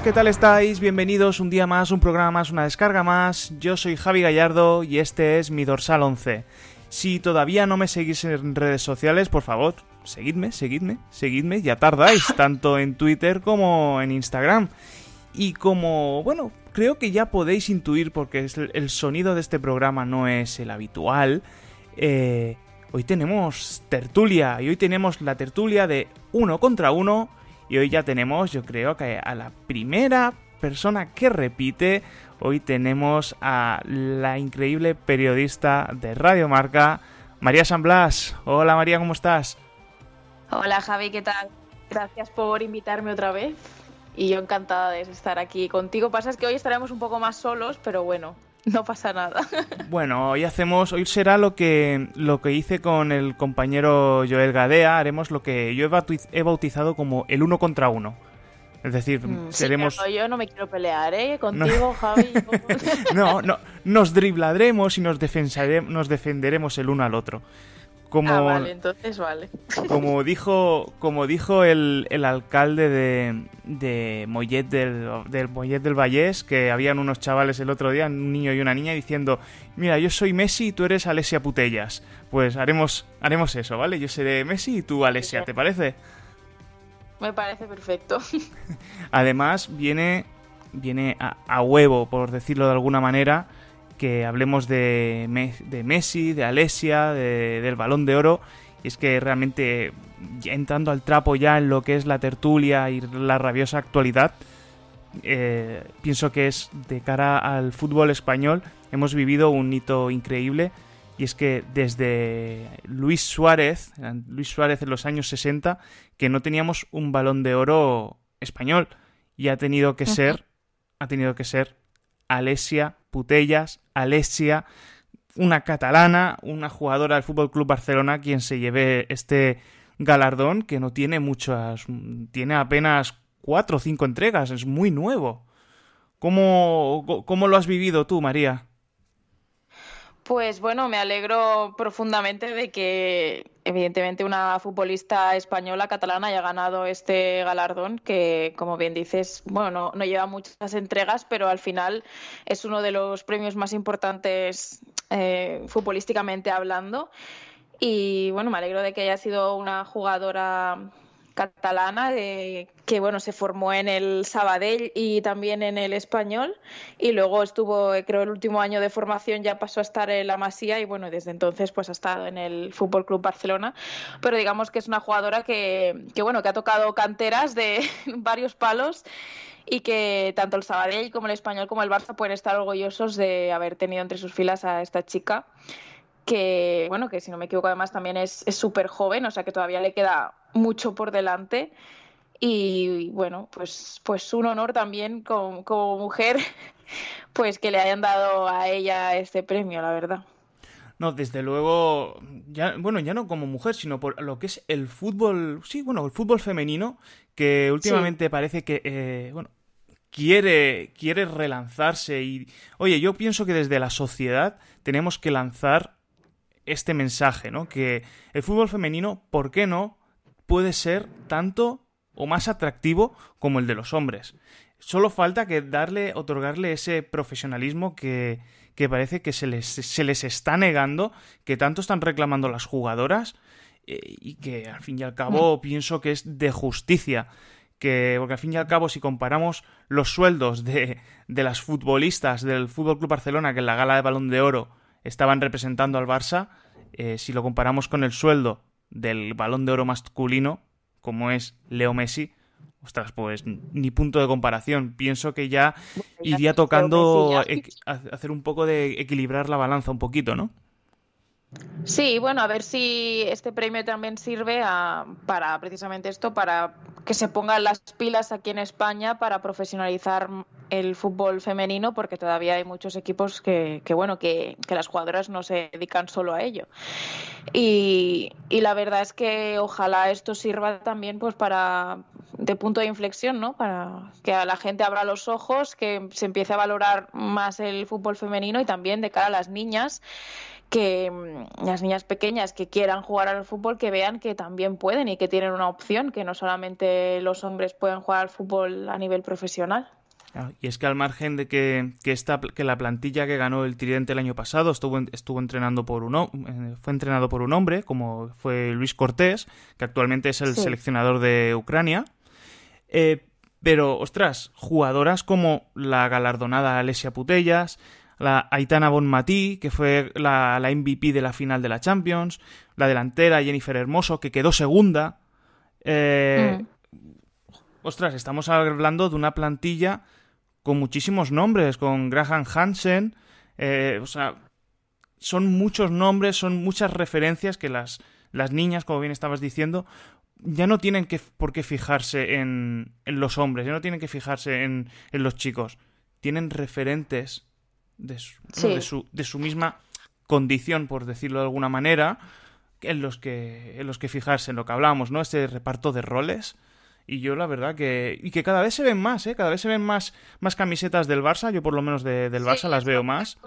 ¿qué tal estáis? Bienvenidos un día más, un programa más, una descarga más. Yo soy Javi Gallardo y este es mi Dorsal 11. Si todavía no me seguís en redes sociales, por favor, seguidme, seguidme, seguidme, ya tardáis, tanto en Twitter como en Instagram. Y como, bueno, creo que ya podéis intuir, porque el sonido de este programa no es el habitual, eh, hoy tenemos tertulia, y hoy tenemos la tertulia de uno contra uno y hoy ya tenemos, yo creo que a la primera persona que repite, hoy tenemos a la increíble periodista de Radio Marca, María San Blas. Hola María, ¿cómo estás? Hola Javi, ¿qué tal? Gracias por invitarme otra vez y yo encantada de estar aquí contigo. Pasa es que hoy estaremos un poco más solos, pero bueno, No pasa nada. Bueno, hoy hacemos, hoy será lo que lo que hice con el compañero Joel Gadea. Haremos lo que yo he bautizado como el uno contra uno. Es decir, mm, seremos. yo no me quiero pelear, ¿eh? Contigo, Javi. no, no, nos driblaremos y nos, nos defenderemos el uno al otro. Como, ah, vale, entonces vale. Como dijo, como dijo el, alcalde de, de Mollet del, del del Vallés, que habían unos chavales el otro día, un niño y una niña, diciendo, mira, yo soy Messi y tú eres Alesia Putellas. Pues haremos, haremos eso, ¿vale? Yo seré Messi y tú Alesia, ¿te parece? Me parece perfecto. Además, viene, viene a huevo, por decirlo de alguna manera, que hablemos de, Messi, de Alesia, del balón de oro. Y es que realmente, entrando al trapo ya en lo que es la tertulia y la rabiosa actualidad, eh, pienso que es de cara al fútbol español, hemos vivido un hito increíble. Y es que desde Luis Suárez, Luis Suárez en los años 60, que no teníamos un balón de oro español. Y ha tenido que ser, ha tenido que ser Alesia Putellas, Alessia, una catalana, una jugadora del Fútbol Club Barcelona quien se lleve este galardón que no tiene muchas, tiene apenas cuatro o cinco entregas, es muy nuevo. ¿Cómo, cómo lo has vivido tú, María? Pues bueno, me alegro profundamente de que evidentemente una futbolista española catalana haya ganado este galardón que como bien dices, bueno, no, lleva muchas entregas, pero al final es uno de los premios más importantes eh, futbolísticamente hablando. Y bueno, me alegro de que haya sido una jugadora catalana, que bueno, se formó en el Sabadell y también en el Español, y luego estuvo, creo, el último año de formación ya pasó a estar en la Masía y bueno, desde entonces pues ha estado en el Fútbol Club Barcelona, pero digamos que es una jugadora que, que bueno, que ha tocado canteras de varios palos y que tanto el Sabadell como el Español como el Barça pueden estar orgullosos de haber tenido entre sus filas a esta chica que, bueno, que si no me equivoco además también es súper joven, o sea que todavía le queda mucho por delante. Y bueno, pues, pues un honor también como, mujer, pues que le hayan dado a ella este premio, la verdad. No, desde luego, ya, bueno, ya no como mujer, sino por lo que es el fútbol, sí, bueno, el fútbol femenino, que últimamente parece que, eh, bueno, quiere, quiere relanzarse y, oye, yo pienso que desde la sociedad tenemos que lanzar este mensaje, ¿no? Que el fútbol femenino, ¿por qué no? Puede ser tanto o más atractivo como el de los hombres. Solo falta que darle, otorgarle ese profesionalismo que, parece que se les, está negando, que tanto están reclamando las jugadoras eh, y que al fin y al cabo mm. pienso que es de justicia. Que, porque al fin y al cabo, si comparamos los sueldos de, de las futbolistas del Fútbol Club Barcelona, que en la gala de Balón de Oro estaban representando al Barça, eh, si lo comparamos con el sueldo del balón de oro masculino, como es Leo Messi, ostras, pues ni punto de comparación. Pienso que ya iría tocando hacer un poco de equilibrar la balanza un poquito, ¿no? Sí, bueno, a ver si este premio también sirve para precisamente esto, para que se pongan las pilas aquí en España para profesionalizar el fútbol femenino, porque todavía hay muchos equipos que, bueno, que, las jugadoras no se dedican solo a ello. Y, y, la verdad es que ojalá esto sirva también pues para, de punto de inflexión, ¿no? Para que a la gente abra los ojos, que se empiece a valorar más el fútbol femenino y también de cara a las niñas, que mm, las niñas pequeñas que quieran jugar al fútbol, que vean que también pueden y que tienen una opción, que no solamente los hombres pueden jugar al fútbol a nivel profesional. Ah, y es que al margen de que, que, la plantilla que ganó el Tridente el año pasado estuvo, estuvo entrenando por un, eh, fue entrenado por un hombre, como fue Luis Cortés, que actualmente es el seleccionador de Ucrania, eh, pero, ostras, jugadoras como la galardonada Alessia Putellas, la Aitana Bonmatí, que fue la, MVP de la final de la Champions, la delantera Jennifer Hermoso, que quedó segunda. Eh, ostras, estamos hablando de una plantilla con muchísimos nombres, con Graham Hansen, eh, o sea, son muchos nombres, son muchas referencias que las, las niñas, como bien estabas diciendo, ya no tienen que, por qué fijarse en, los hombres, ya no tienen que fijarse en, en los chicos. Tienen referentes de su, misma condición, por decirlo de alguna manera, en los que, los que fijarse, en lo que hablábamos, ¿no? Este reparto de roles. Y yo la verdad que... Y que cada vez se ven más, ¿eh? Cada vez se ven más, más camisetas del Barça. Yo por lo menos del Barça las veo más.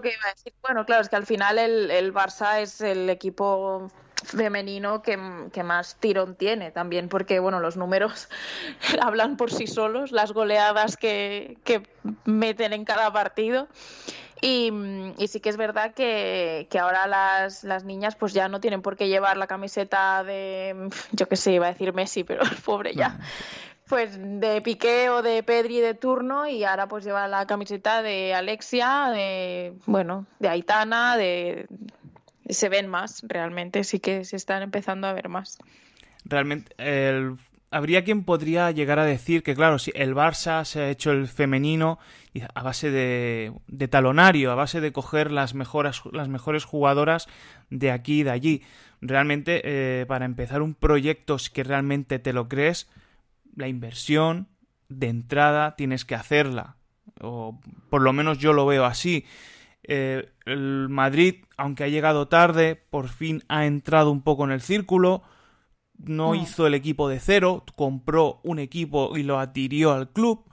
Bueno, claro, es que al final el, el Barça es el equipo femenino que, mm, que, más tirón tiene también, porque bueno, los números hablan por sí solos, las goleadas que, meten en cada partido. Mm, y, sí que es verdad que, ahora las, niñas pues ya no tienen por qué llevar la camiseta de, yo que sé, iba a decir Messi, pero pobre ya. Pues de Piqué o de Pedri de turno y ahora pues lleva la camiseta de Alexia, de, bueno, de Aitana, de, se ven más realmente, sí que se están empezando a ver más. Realmente, habría quien podría llegar a decir que, claro, si el Barça se ha hecho el femenino a base de, talonario, a base de coger las, mejoras, las mejores jugadoras de aquí y de allí. Realmente, eh, para empezar un proyecto que realmente te lo crees, la inversión de entrada tienes que hacerla. O por lo menos yo lo veo así. Eh, el Madrid, aunque ha llegado tarde, por fin ha entrado un poco en el círculo. No, mm. hizo el equipo de cero, compró un equipo y lo adhirió al club.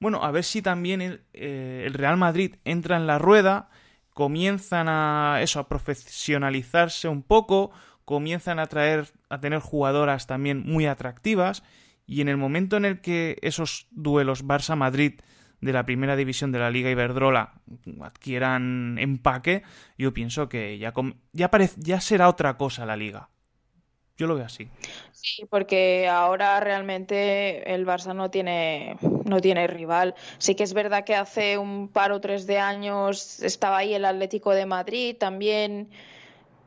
Bueno, a ver si también el, eh, el Real Madrid entra en la rueda, comienzan a eso, a profesionalizarse un poco, comienzan a traer, a tener jugadoras también muy atractivas. Y en el momento en el que esos duelos Barça-Madrid de la primera división de la Liga Iberdrola adquieran empaque, yo pienso que ya, ya, ya será otra cosa la liga. Yo lo veo así. Sí, porque ahora realmente el Barça no tiene, no tiene rival. Sí que es verdad que hace un par o tres de años estaba ahí el Atlético de Madrid también.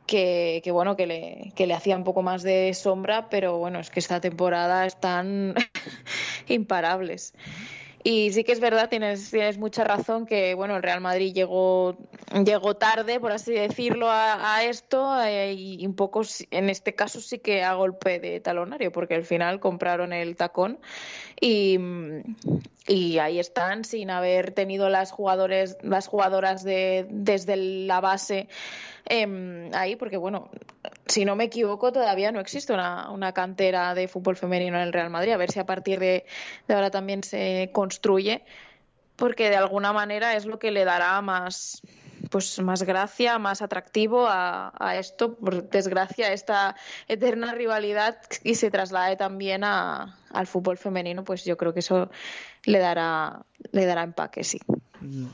Que, que, bueno, que le, que le hacía un poco más de sombra, pero bueno, es que esta temporada están imparables. Y sí que es verdad, tienes, tienes mucha razón que bueno, el Real Madrid llegó, llegó tarde, por así decirlo, a, esto eh, y un poco, en este caso sí que a golpe de talonario, porque al final compraron el tacón y, y ahí están sin haber tenido las, jugadores, las jugadoras de, desde la base Em, ahí, porque bueno, si no me equivoco, todavía no existe una, una, cantera de fútbol femenino en el Real Madrid. A ver si a partir de ahora también se construye, porque de alguna manera es lo que le dará más pues más gracia, más atractivo a, esto, por desgracia, esta eterna rivalidad y se traslade también a, al fútbol femenino, pues yo creo que eso le dará, le dará empaque, sí.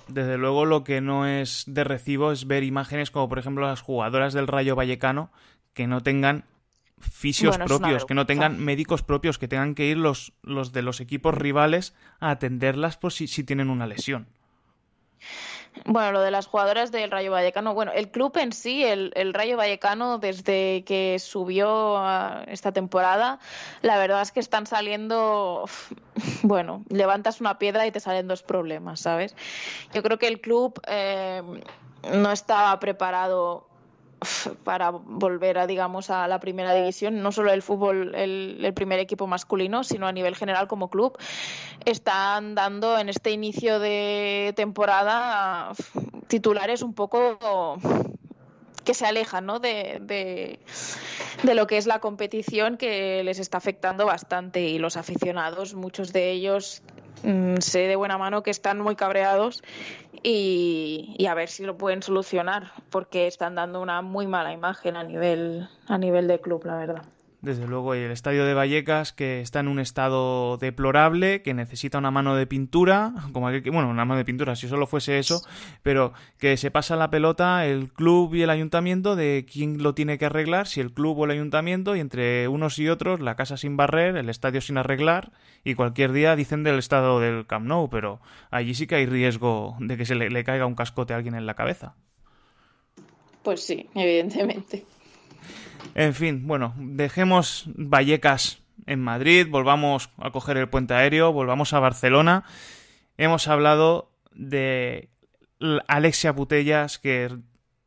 Desde luego lo que no es de recibo es ver imágenes como por ejemplo las jugadoras del Rayo Vallecano que no tengan fisios propios, que no tengan médicos propios, que tengan que ir los, los de los equipos rivales a atenderlas por pues, si, si tienen una lesión. Bueno, lo de las jugadoras del Rayo Vallecano, bueno, el club en sí, el, Rayo Vallecano, desde que subió esta temporada, la verdad es que están saliendo, bueno, levantas una piedra y te salen dos problemas, ¿sabes? Yo creo que el club eh, no estaba preparado para volver a, digamos, a la primera división, no solo el fútbol, el, primer equipo masculino, sino a nivel general como club, están dando en este inicio de temporada titulares un poco que se alejan ¿no? de, de, lo que es la competición que les está afectando bastante y los aficionados, muchos de ellos Mm, sé de buena mano que están muy cabreados y, a ver si lo pueden solucionar porque están dando una muy mala imagen a nivel a nivel de club la verdad desde luego, el estadio de Vallecas, que está en un estado deplorable, que necesita una mano de pintura, como bueno, una mano de pintura, si solo fuese eso, pero que se pasa la pelota el club y el ayuntamiento de quién lo tiene que arreglar, si el club o el ayuntamiento, y entre unos y otros, la casa sin barrer, el estadio sin arreglar, y cualquier día dicen del estado del Camp Nou, pero allí sí que hay riesgo de que se le caiga un cascote a alguien en la cabeza. Pues sí, evidentemente. En fin, bueno, dejemos Vallecas en Madrid, volvamos a coger el puente aéreo, volvamos a Barcelona. Hemos hablado de Alexia Butellas, que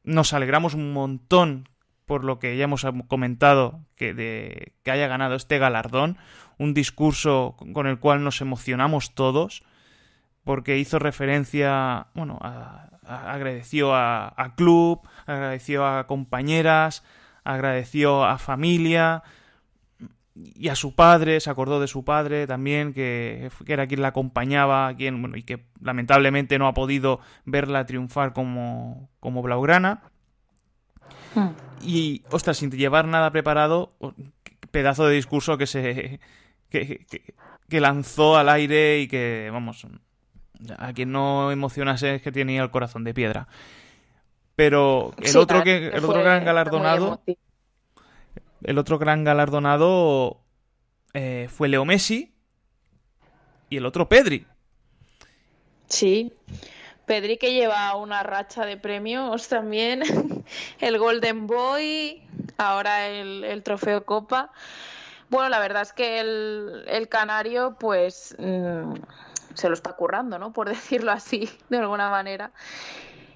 nos alegramos un montón por lo que ya hemos comentado que, que haya ganado este galardón, un discurso con el cual nos emocionamos todos, porque hizo referencia, bueno, agradeció a club, agradeció a compañeras, agradeció a familia y a su padre, se acordó de su padre también, que, era quien la acompañaba, quien, bueno, y que lamentablemente no ha podido verla triunfar como, como Blaugrana. Hmm. Y, ostras, sin llevar nada preparado, pedazo de discurso que se. que, que lanzó al aire y que, vamos, a quien no emocionase es que tenía el corazón de piedra. Pero el otro que el otro gran galardonado el eh, otro gran galardonado fue Leo Messi y el otro Pedri. Sí. Pedri que lleva una racha de premios también, el Golden Boy, ahora el, trofeo Copa. Bueno, la verdad es que el, canario pues mm, se lo está currando, ¿no? Por decirlo así, de alguna manera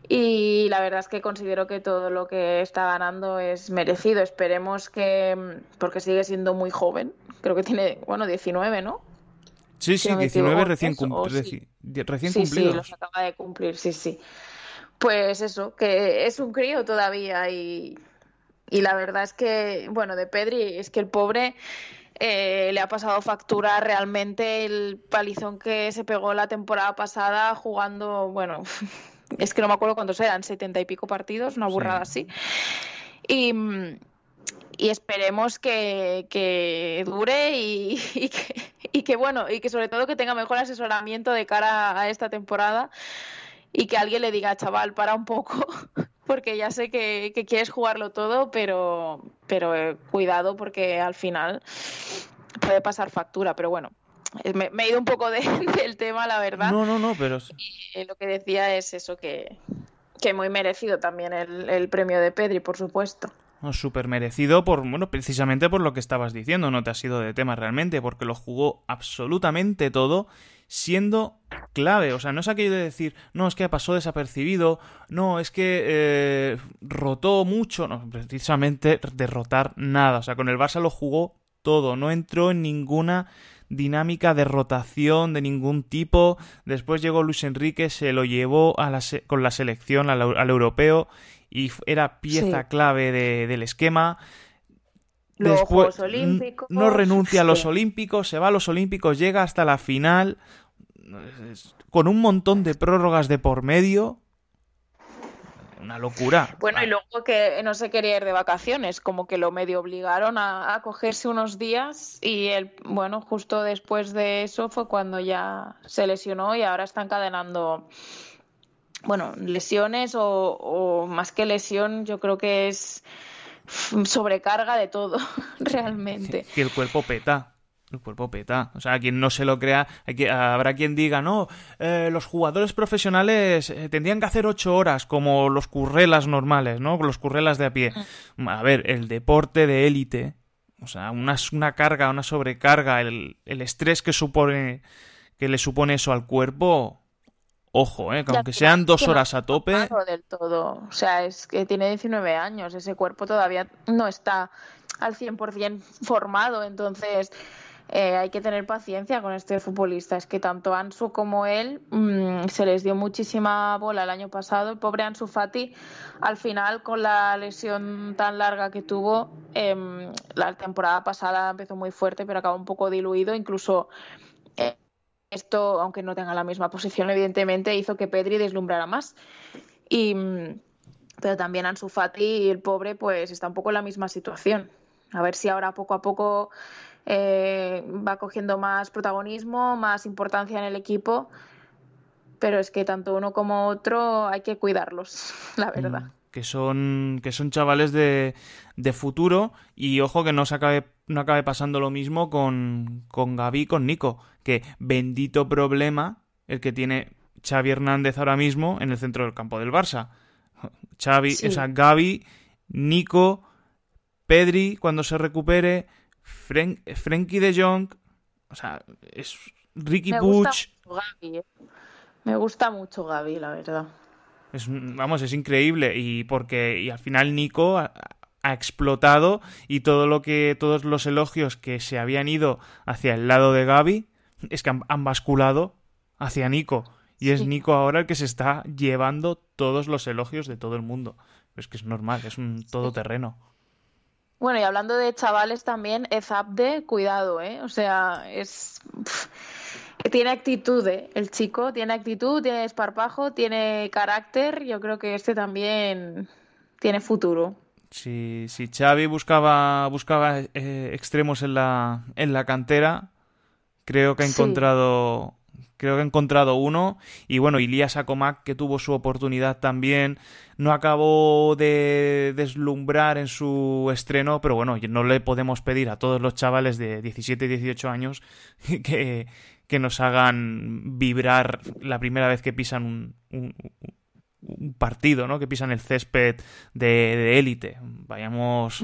y la verdad es que considero que todo lo que está ganando es merecido. Esperemos que, mm, porque sigue siendo muy joven, creo que tiene, bueno, 19, ¿no? Sí, sí, 19 recién, cumplido. Sí. sí, los acaba de cumplir, sí, sí. Pues eso, que es un crío todavía y, la verdad es que, bueno, de Pedri es que el pobre eh, le ha pasado factura realmente el palizón que se pegó la temporada pasada jugando, bueno... es que no me acuerdo cuántos eran, setenta y pico partidos, una burrada así. Y, esperemos que, dure y, que, bueno, y que sobre todo que tenga mejor asesoramiento de cara a esta temporada y que alguien le diga, chaval, para un poco, porque ya sé que, quieres jugarlo todo, pero, eh, cuidado porque al final puede pasar factura, pero bueno, eh, me, he ido un poco del tema, la verdad. No, no, no, pero... Eh, lo que decía es eso, que, que muy merecido también el, premio de Pedri, por supuesto. No, súper merecido por, bueno, precisamente por lo que estabas diciendo, no te ha sido de tema realmente, porque lo jugó absolutamente todo siendo clave. O sea, no es aquello de decir, no, es que pasó desapercibido, no, es que eh, rotó mucho, no, precisamente derrotar nada. O sea, con el Barça lo jugó todo, no entró en ninguna dinámica de rotación de ningún tipo. Después llegó Luis Enrique, se lo llevó con la selección al, europeo y era pieza clave del esquema. No renuncia a los Olímpicos, se va a los Olímpicos, llega hasta la final con un montón de prórrogas de por medio una locura. Bueno, y ah. luego que no se quería ir de vacaciones, como que lo medio obligaron a, cogerse unos días y el bueno, justo después de eso fue cuando ya se lesionó y ahora está encadenando bueno, lesiones o, o, más que lesión, yo creo que es mm, sobrecarga de todo, realmente. Y el cuerpo peta. El cuerpo peta. O sea, quien no se lo crea, habrá quien diga, no, eh, los jugadores profesionales eh, tendrían que hacer ocho horas como los currelas normales, ¿no? Los currelas de a pie. Ah. A ver, el deporte de élite, o sea, una, una carga, una sobrecarga, el, el, estrés que, supone, que le supone eso al cuerpo, ojo, ¿eh? Que aunque sean dos horas a tope... Del todo. O sea, es que tiene 19 años, ese cuerpo todavía no está al 100% formado, entonces eh, hay que tener paciencia con este futbolista. Es que tanto Ansu como él mm, se les dio muchísima bola el año pasado. El pobre Ansu Fati, al final, con la lesión tan larga que tuvo, em, la temporada pasada empezó muy fuerte, pero acabó un poco diluido. Incluso eh, esto, aunque no tenga la misma posición, evidentemente, hizo que Pedri deslumbrara más. Y, mm, pero también Ansu Fati, y el pobre, pues está un poco en la misma situación. A ver si ahora poco a poco eh, va cogiendo más protagonismo, más importancia en el equipo, pero es que tanto uno como otro hay que cuidarlos, la mm, verdad. que son, que son chavales de, futuro y ojo que no, se acabe, no acabe pasando lo mismo con, con Gaby y con Nico, que bendito problema el que tiene Xavi Hernández ahora mismo en el centro del campo del Barça. Xavi, o sea, Gaby, Nico, Pedri cuando se recupere, Frank, de Jong, o sea, es Ricky Me eh. Me gusta mucho Gaby, la verdad. Es, vamos, es increíble. Y porque y al final Nico ha, explotado y todo lo que, todos los elogios que se habían ido hacia el lado de Gaby es que han, basculado hacia Nico. Y es Nico ahora el que se está llevando todos los elogios de todo el mundo. Es que es normal, es un todoterreno. Bueno, y hablando de chavales también, Ezabde, cuidado, ¿eh? O sea, es... tiene actitud, ¿eh? El chico tiene actitud, tiene esparpajo, tiene carácter. Yo creo que este también tiene futuro. Si, si Xavi buscaba, buscaba eh, extremos en la, en la cantera, creo que ha encontrado Creo que he encontrado uno. Y bueno, Ilías Acomac, que tuvo su oportunidad también. No acabó de deslumbrar en su estreno, pero bueno, no le podemos pedir a todos los chavales de 17 y 18 años que, que nos hagan vibrar la primera vez que pisan un, un partido, ¿no? Que pisan el césped de élite. Vayamos.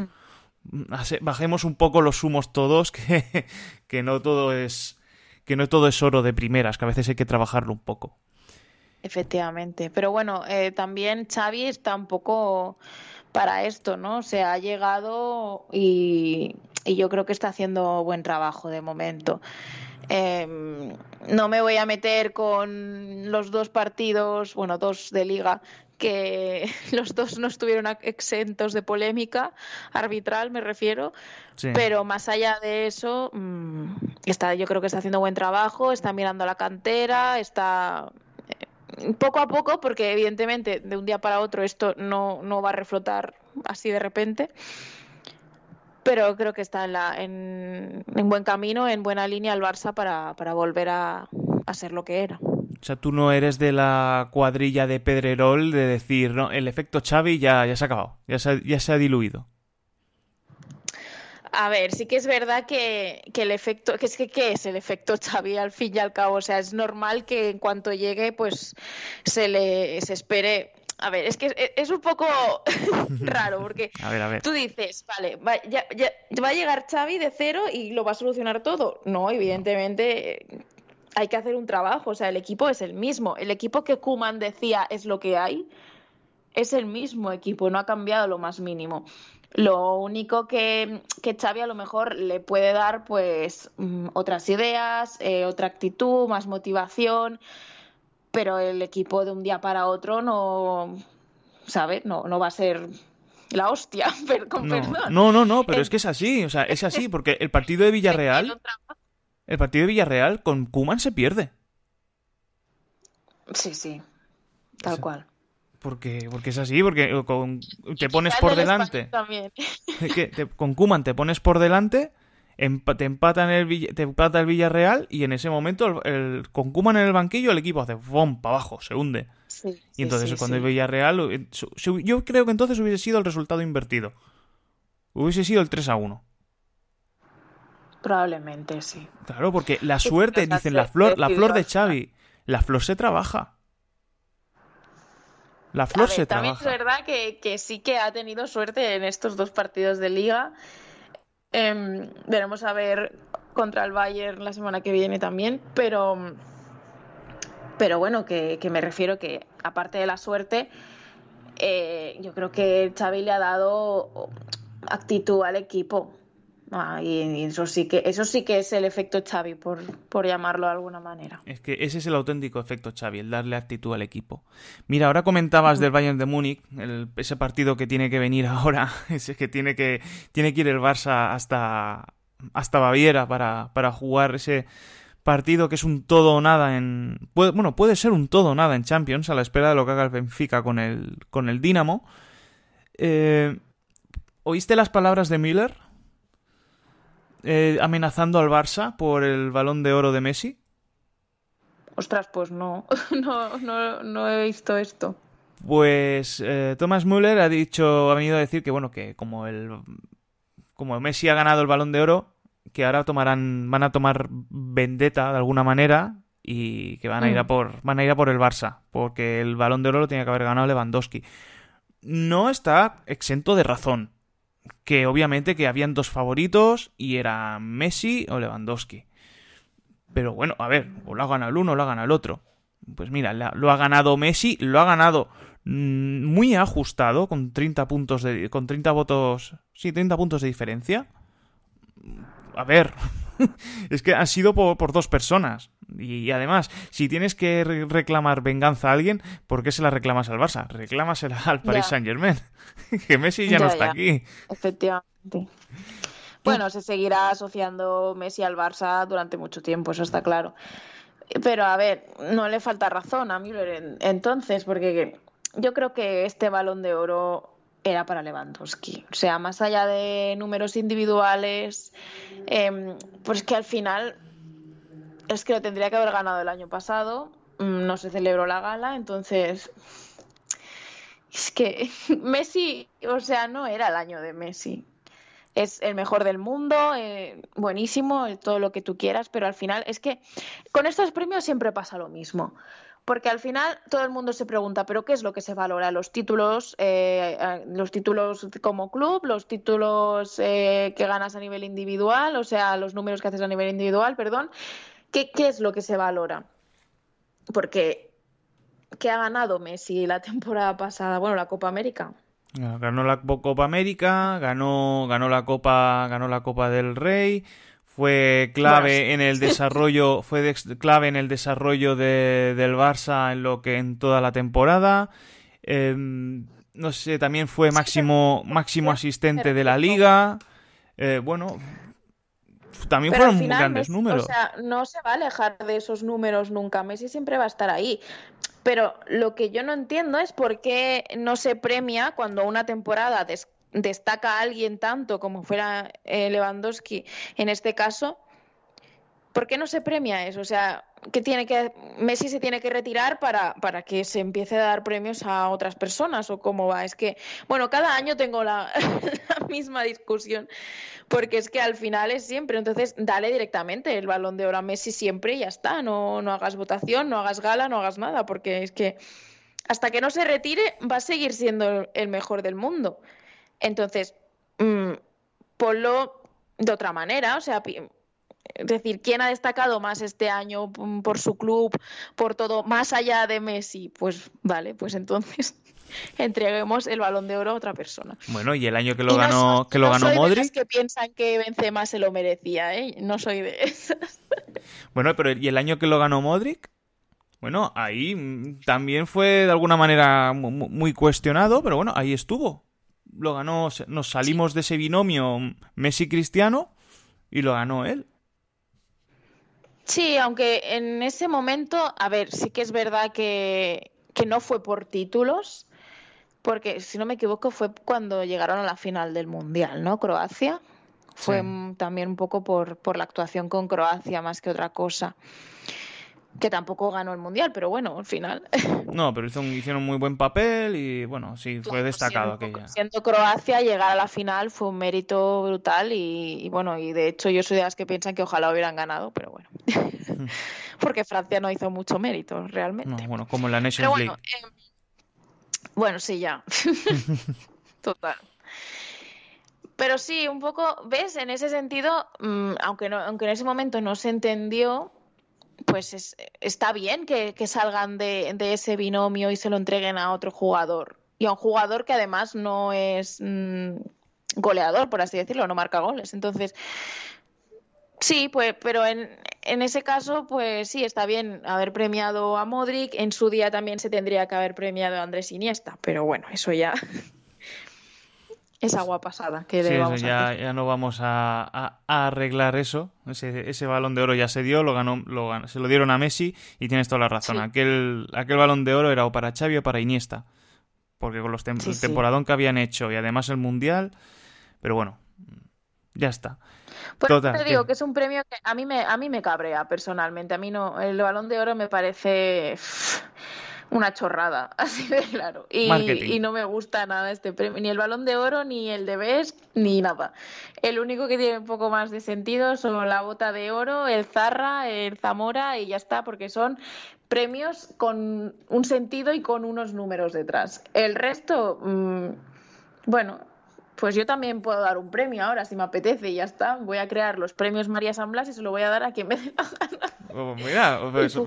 Mm. Bajemos un poco los humos todos, que, que no todo es que no todo es oro de primeras, que a veces hay que trabajarlo un poco. Efectivamente, pero bueno, eh, también Xavi está un poco para esto, ¿no? Se ha llegado y, yo creo que está haciendo buen trabajo de momento. Em, no me voy a meter con los dos partidos, bueno, dos de liga que los dos no estuvieron exentos de polémica arbitral, me refiero, pero más allá de eso, mm, está, yo creo que está haciendo buen trabajo, está mirando la cantera, está eh, poco a poco, porque evidentemente de un día para otro esto no, va a reflotar así de repente, pero creo que está en, la, en, buen camino, en buena línea el Barça para, volver a, a ser lo que era. O sea, tú no eres de la cuadrilla de Pedrerol de decir, no, el efecto Xavi ya, se ha acabado, ya se ha, diluido. A ver, sí que es verdad que, el efecto, que es que qué es el efecto Xavi al fin y al cabo, o sea, es normal que en cuanto llegue, pues se le se espere. A ver, es que es, un poco raro porque tú dices, vale, va, va a llegar Xavi de cero y lo va a solucionar todo. No, evidentemente hay que hacer un trabajo, o sea, el equipo es el mismo. El equipo que Kuman decía es lo que hay, es el mismo equipo, no ha cambiado lo más mínimo. Lo único que, Xavi a lo mejor le puede dar, pues, mm, otras ideas, eh, otra actitud, más motivación, pero el equipo de un día para otro no, ¿sabes? No, no va a ser la hostia, perdón. No, no, no, pero es que es así, o sea, es así, porque el partido de Villarreal... El partido de Villarreal con Kuman se pierde. Sí, sí. Tal cual. Porque, porque es así, porque eh, te pones por delante. También. con Kuman te pones por delante, te, empatan el, empata el Villarreal y en ese momento, el, con Kuman en el banquillo, el equipo hace bomba abajo, se hunde. y entonces cuando el Villarreal. Eh, yo creo que entonces hubiese sido el resultado invertido. Hubiese sido el 3 a 1. Probablemente sí. Claro, porque la suerte, dicen la flor, la flor de Xavi, la flor se trabaja. La flor se también es verdad que, sí que ha tenido suerte en estos dos partidos de liga. Em, veremos a ver contra el Bayern la semana que viene también, pero, pero bueno, que, me refiero que aparte de la suerte, eh, yo creo que Xavi le ha dado actitud al equipo Ah, y eso sí que eso sí que es el efecto Xavi por, por llamarlo de alguna manera. Es que ese es el auténtico efecto Xavi, el darle actitud al equipo. Mira, ahora comentabas del Bayern de Múnich, ese partido que tiene que venir ahora, ese que tiene que tiene que ir el Barça hasta hasta Baviera para, jugar ese partido que es un todo o nada en bueno, puede ser un todo o nada en Champions a la espera de lo que haga el Benfica con el con el Dinamo. Eh, ¿Oíste las palabras de Müller eh, amenazando al Barça por el balón de oro de Messi? Ostras, pues no, no, no, he visto esto. Pues eh, Thomas Müller ha dicho, ha venido a decir que bueno, que como el como Messi ha ganado el balón de oro, que ahora tomarán, van a tomar vendetta de alguna manera y que van a ir a mm. por, van a ir a por el Barça, porque el balón de oro lo tenía que haber ganado Lewandowski. No está exento de razón, que obviamente que habían dos favoritos y era Messi o Lewandowski. Pero bueno, a ver, o lo ha ganado el uno o lo ha ganado el otro. Pues mira, lo ha ganado Messi, lo ha ganado mm, muy ajustado, con 30 puntos de. con 30 votos. Sí, 30 puntos de diferencia. A ver, es que ha sido por, dos personas. Y además, si tienes que reclamar venganza a alguien, ¿por qué se la reclamas al Barça? Reclámasela al Paris Saint-Germain. que Messi ya, no está aquí. Efectivamente. Bueno, se seguirá asociando Messi al Barça durante mucho tiempo, eso está claro. Pero a ver, no le falta razón a Müller entonces, porque yo creo que este balón de oro era para Lewandowski. O sea, más allá de números individuales, em, pues que al final es que lo tendría que haber ganado el año pasado, mm, no se celebró la gala, entonces es que Messi, o sea, no era el año de Messi. Es el mejor del mundo, eh, buenísimo, todo lo que tú quieras, pero al final es que con estos premios siempre pasa lo mismo porque al final todo el mundo se pregunta, ¿pero qué es lo que se valora? Los títulos, eh, los títulos como club, los títulos eh, que ganas a nivel individual, o sea, los números que haces a nivel individual, perdón. ¿Qué, qué es lo que se valora? Porque ¿qué ha ganado Messi la temporada pasada? Bueno, la Copa América. Ganó la Copa América, ganó, ganó la Copa, ganó la Copa del Rey fue clave en el desarrollo fue clave en el desarrollo de, del Barça en lo que en toda la temporada em, no sé también fue máximo máximo asistente de la liga eh, bueno también fueron muy grandes números o sea no se va a alejar de esos números nunca Messi siempre va a estar ahí pero lo que yo no entiendo es por qué no se premia cuando una temporada des destaca a alguien tanto como fuera eh, Lewandowski en este caso, ¿por qué no se premia eso? O sea, que tiene que Messi se tiene que retirar para, para que se empiece a dar premios a otras personas o cómo va. Es que, bueno, cada año tengo la, misma discusión porque es que al final es siempre. Entonces, dale directamente el balón de oro a Messi siempre y ya está. No, no hagas votación, no hagas gala, no hagas nada porque es que hasta que no se retire va a seguir siendo el mejor del mundo. Entonces, mmm, ponlo de otra manera, o sea, es decir, ¿quién ha destacado más este año mm, por su club, por todo, más allá de Messi? Pues vale, pues entonces entreguemos el balón de oro a otra persona. Bueno, y el año que lo ganó, que lo ganó Modric. que piensan que Benzema se lo merecía, ¿eh? No soy de esas. Bueno, pero y el año que lo ganó Modric. Bueno, ahí mm, también fue de alguna manera muy cuestionado, pero bueno, ahí estuvo lo ganó, nos salimos de ese binomio Messi-Cristiano y lo ganó él. Sí, aunque en ese momento, a ver, sí que es verdad que, que no fue por títulos, porque si no me equivoco fue cuando llegaron a la final del Mundial, ¿no? Croacia. Fue también un poco por, por la actuación con Croacia más que otra cosa que tampoco ganó el mundial, pero bueno, al final. No, pero hicieron un, hicieron muy buen papel y bueno, sí, fue destacado aquella. Siendo Croacia, llegar a la final fue un mérito brutal y, bueno, y de hecho yo soy de las que piensan que ojalá hubieran ganado, pero bueno. Porque Francia no hizo mucho mérito realmente. bueno, como la Nations League. Em, bueno, sí, ya. Total. Pero sí, un poco, ¿ves? En ese sentido, mm, aunque, aunque en ese momento no se entendió, pues está bien que, salgan de, ese binomio y se lo entreguen a otro jugador. Y a un jugador que además no es mm, goleador, por así decirlo, no marca goles. Entonces, sí, pues, pero en, en ese caso, pues sí, está bien haber premiado a Modric. En su día también se tendría que haber premiado a Andrés Iniesta, pero bueno, eso ya es pues agua pasada que ya, no vamos a, arreglar eso. Ese, balón de oro ya se dio, lo ganó, lo ganó, se lo dieron a Messi y tienes toda la razón. Aquel, aquel balón de oro era o para Xavi o para Iniesta. Porque con los el temporadón que habían hecho y además el Mundial. Pero bueno, ya está. te digo que... que... es un premio que a mí me, a mí me cabrea personalmente. A mí no, el balón de oro me parece una chorrada, así de claro. Y, no me gusta nada este premio, ni el balón de oro, ni el de Best, ni nada. El único que tiene un poco más de sentido son la bota de oro, el Zarra, el Zamora y ya está, porque son premios con un sentido y con unos números detrás. El resto, mm, bueno, pues yo también puedo dar un premio ahora, si me apetece, y ya está. Voy a crear los premios María San Blas y se lo voy a dar a quien me dé la gana. Oh, pues mira,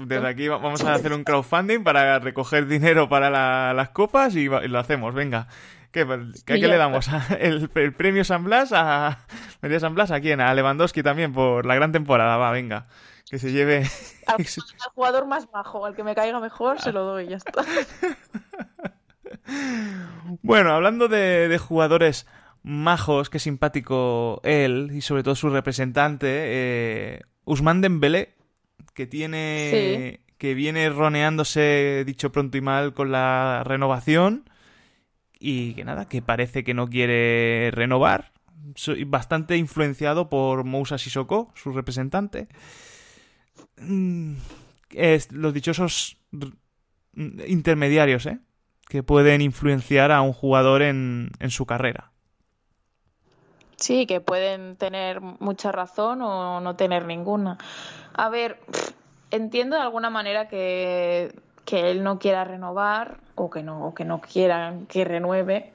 desde aquí vamos a hacer un crowdfunding para recoger dinero para las copas y, lo hacemos, venga. ¿Qué, pues, qué, le damos? ¿El, premio San Blas a María San Blas a quién? A Lewandowski también por la gran temporada, va, venga. Que se lleve. Al, jugador más bajo, al que me caiga mejor, se lo doy, ya está. Bueno, hablando de jugadores majos, qué simpático él y sobre todo su representante, eh, Usman Dembélé, que tiene... que viene roneándose, dicho pronto y mal, con la renovación y que nada, que parece que no quiere renovar. bastante influenciado por Moussa Sissoko, su representante. Mm, es los dichosos mm, intermediarios, eh, Que pueden influenciar a un jugador en su carrera. Sí, que pueden tener mucha razón o no tener ninguna. A ver, entiendo de alguna manera que, él no quiera renovar o que no, que no quieran que renueve,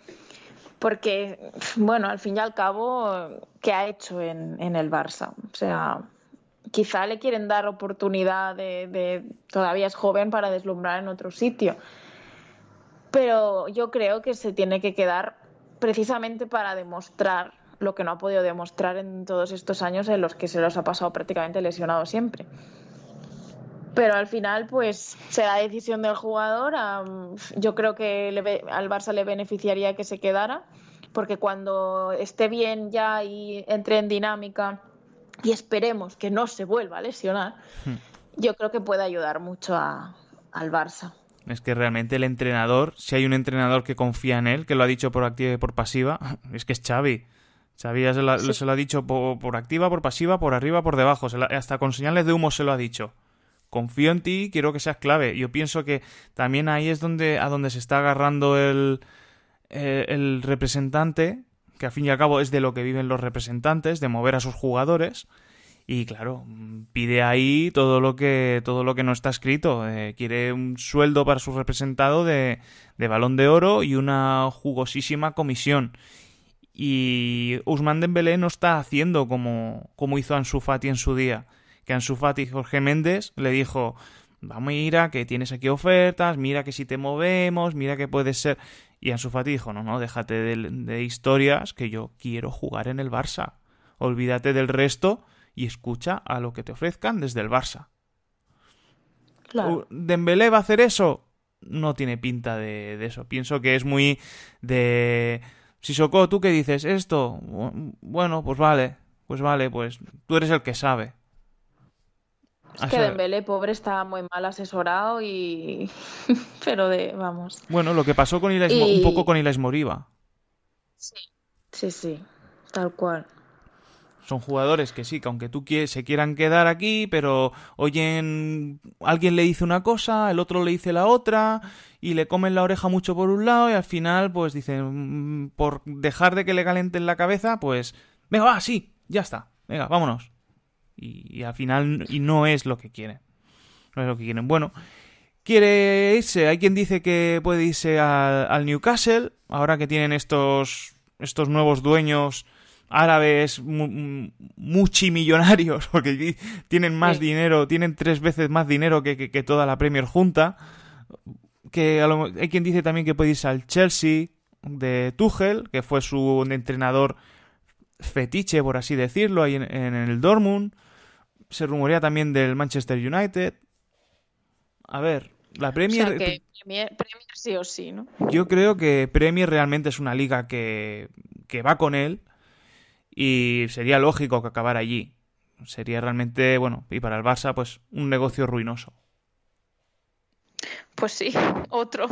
porque, bueno, al fin y al cabo, ¿qué ha hecho en, el Barça? O sea, quizá le quieren dar oportunidad de, todavía es joven para deslumbrar en otro sitio. Pero yo creo que se tiene que quedar precisamente para demostrar lo que no ha podido demostrar en todos estos años en los que se los ha pasado prácticamente lesionado siempre. Pero al final, pues será decisión del jugador. yo creo que al Barça le beneficiaría que se quedara, porque cuando esté bien ya y entre en dinámica y esperemos que no se vuelva a lesionar, hmm. yo creo que puede ayudar mucho al Barça. Es que realmente el entrenador, si hay un entrenador que confía en él, que lo ha dicho por activa y por pasiva, es que es Xavi. Sabía, se, lo ha dicho por, activa, por pasiva, por arriba, por debajo. hasta con señales de humo se lo ha dicho. Confío en ti, quiero que seas clave. Yo pienso que también ahí es donde, a donde se está agarrando el, eh, representante, que a fin y al cabo es de lo que viven los representantes, de mover a sus jugadores. Y claro, pide ahí todo lo que, todo lo que no está escrito. Eh, quiere un sueldo para su representado de, de balón de oro y una jugosísima comisión. Y Usman Dembélé no está haciendo como, como hizo Ansu Fati en su día. Que Ansu Fati Jorge Méndez le dijo, vamos mira que tienes aquí ofertas, mira que si te movemos, mira que puedes ser... Y Ansu Fati dijo, no, no, déjate de, historias que yo quiero jugar en el Barça. Olvídate del resto y escucha a lo que te ofrezcan desde el Barça. Claro. Uh, ¿Dembélé va a hacer eso? No tiene pinta de eso. Pienso que es muy de Socó, ¿tú qué dices? Esto, bueno, pues vale, pues vale, pues tú eres el que sabe. Es que Dembélé, pobre, está muy mal asesorado y... Pero de, vamos. Bueno, lo que pasó con un poco con Iles Moriva. Sí, sí, sí, tal cual. Son jugadores que sí, que aunque tú se quieran quedar aquí, pero oyen, alguien le dice una cosa, el otro le dice la otra, y le comen la oreja mucho por un lado, y al final, pues dicen, mm, por dejar de que le calenten la cabeza, pues, venga, va, sí, ya está, venga, vámonos. Y, al final, y no es lo que quieren. No es lo que quieren. Bueno, quiere irse. Hay quien dice que puede irse al, al Newcastle, ahora que tienen estos, estos nuevos dueños árabes muchimillonarios, porque tienen más dinero, tienen tres veces más dinero que, toda la Premier junta. Que hay quien dice también que puede irse al Chelsea de Tuchel, que fue su entrenador fetiche, por así decirlo, ahí en, el Dortmund. Se rumorea también del Manchester United. A ver, la Premier... sí o sí, Yo creo que Premier realmente es una liga que, que va con él y sería lógico que acabara allí. Sería realmente, bueno, y para el Barça, pues un negocio ruinoso. Pues sí, otro.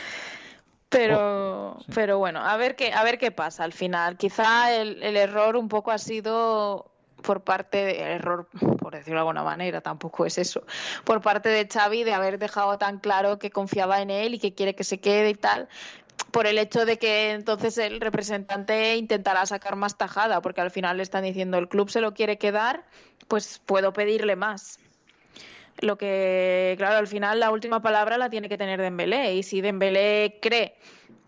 pero, oh, pero bueno, a ver qué, a ver qué pasa al final. Quizá el, error un poco ha sido por parte del error, por decirlo de alguna manera, tampoco es eso, por parte de Xavi de haber dejado tan claro que confiaba en él y que quiere que se quede y tal, por el hecho de que entonces el representante intentará sacar más tajada, porque al final le están diciendo el club se lo quiere quedar, pues puedo pedirle más. Lo que, claro, al final la última palabra la tiene que tener Dembélé y si Dembélé cree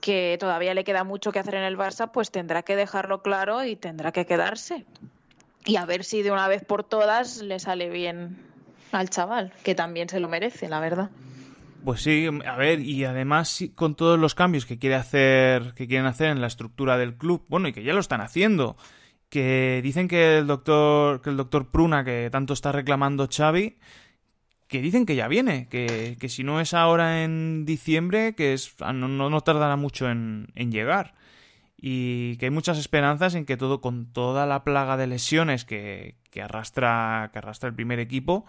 que todavía le queda mucho que hacer en el Barça, pues tendrá que dejarlo claro y tendrá que quedarse. Y a ver si de una vez por todas le sale bien al chaval, que también se lo merece, la verdad. Pues sí, em, a ver, y además con todos los cambios que quiere hacer, que quieren hacer en la estructura del club, bueno, y que ya lo están haciendo, que dicen que el doctor, que el doctor Pruna, que tanto está reclamando Xavi, que dicen que ya viene, que, que si no es ahora en diciembre, que es, ah, no, tardará mucho en, en llegar y que hay muchas esperanzas en que todo con toda la plaga de lesiones que, que arrastra que arrastra el primer equipo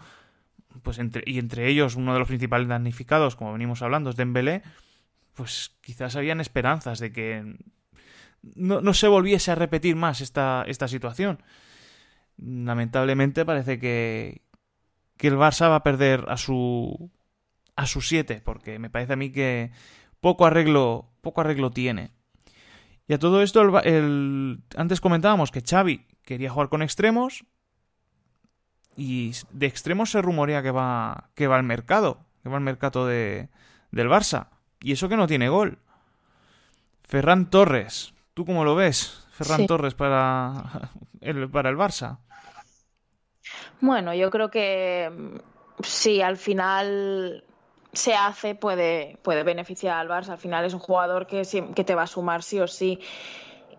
pues entre, y entre ellos uno de los principales damnificados, como venimos hablando, es Dembélé, pues quizás habían esperanzas de que no, se volviese a repetir más esta, esta situación. Lamentablemente parece que, que el Barça va a perder a su a su 7, porque me parece a mí que poco arreglo, poco arreglo tiene. Y a todo esto, el, antes comentábamos que Xavi quería jugar con extremos, y de extremo se rumorea que va, que va al mercado, que va al mercado de, del Barça. Y eso que no tiene gol. Ferran Torres, ¿tú cómo lo ves? Ferran Torres para el, para el Barça. Bueno, yo creo que mm, si al final se hace, puede, puede beneficiar al Barça. Al final es un jugador que, que te va a sumar sí o sí.